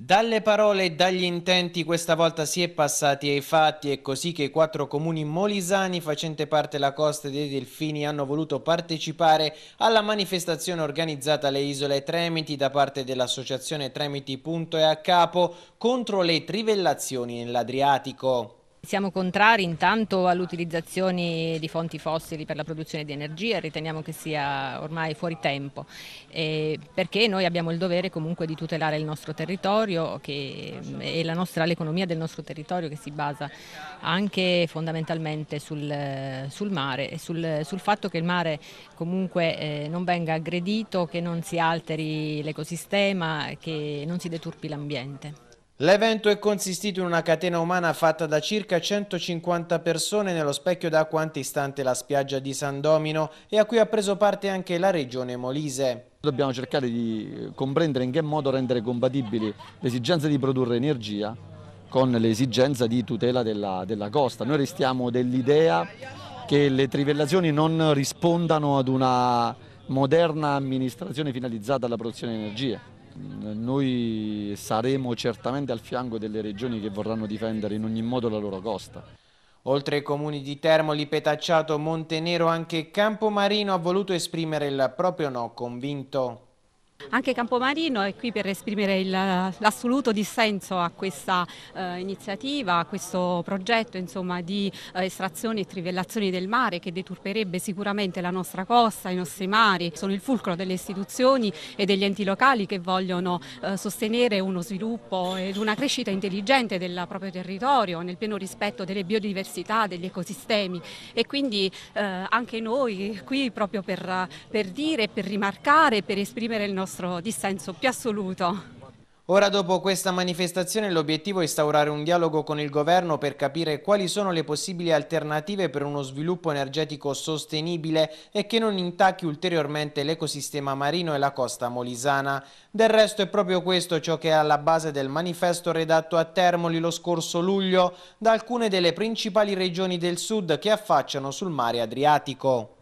Dalle parole e dagli intenti questa volta si è passati ai fatti, è così che i quattro comuni molisani facente parte la costa dei Delfini hanno voluto partecipare alla manifestazione organizzata alle Isole Tremiti da parte dell'associazione Tremiti.e a capo contro le trivellazioni nell'Adriatico. Siamo contrari intanto all'utilizzazione di fonti fossili per la produzione di energia, riteniamo che sia ormai fuori tempo, eh, perché noi abbiamo il dovere comunque di tutelare il nostro territorio eh, e l'economia del nostro territorio che si basa anche fondamentalmente sul, sul mare e sul, sul, fatto che il mare comunque eh, non venga aggredito, che non si alteri l'ecosistema, che non si deturpi l'ambiente. L'evento è consistito in una catena umana fatta da circa 150 persone nello specchio d'acqua antistante la spiaggia di San Domino e a cui ha preso parte anche la regione Molise. Dobbiamo cercare di comprendere in che modo rendere compatibili l'esigenza di produrre energia con l'esigenza di tutela della, della costa. Noi restiamo dell'idea che le trivellazioni non rispondano ad una moderna amministrazione finalizzata alla produzione di energia. Noi saremo certamente al fianco delle regioni che vorranno difendere in ogni modo la loro costa. Oltre ai comuni di Termoli, Petacciato, Montenero, anche Campomarino ha voluto esprimere il proprio no convinto. Anche Campomarino è qui per esprimere l'assoluto dissenso a questa eh, iniziativa, a questo progetto insomma, di eh, estrazioni e trivellazione del mare che deturperebbe sicuramente la nostra costa, i nostri mari. Sono il fulcro delle istituzioni e degli enti locali che vogliono eh, sostenere uno sviluppo ed una crescita intelligente del proprio territorio nel pieno rispetto delle biodiversità, degli ecosistemi e quindi eh, anche noi qui proprio per, per dire, per rimarcare, per esprimere il nostro nostro dissenso più assoluto. Ora dopo questa manifestazione l'obiettivo è instaurare un dialogo con il governo per capire quali sono le possibili alternative per uno sviluppo energetico sostenibile e che non intacchi ulteriormente l'ecosistema marino e la costa molisana. Del resto è proprio questo ciò che è alla base del manifesto redatto a Termoli lo scorso luglio da alcune delle principali regioni del sud che affacciano sul mare Adriatico.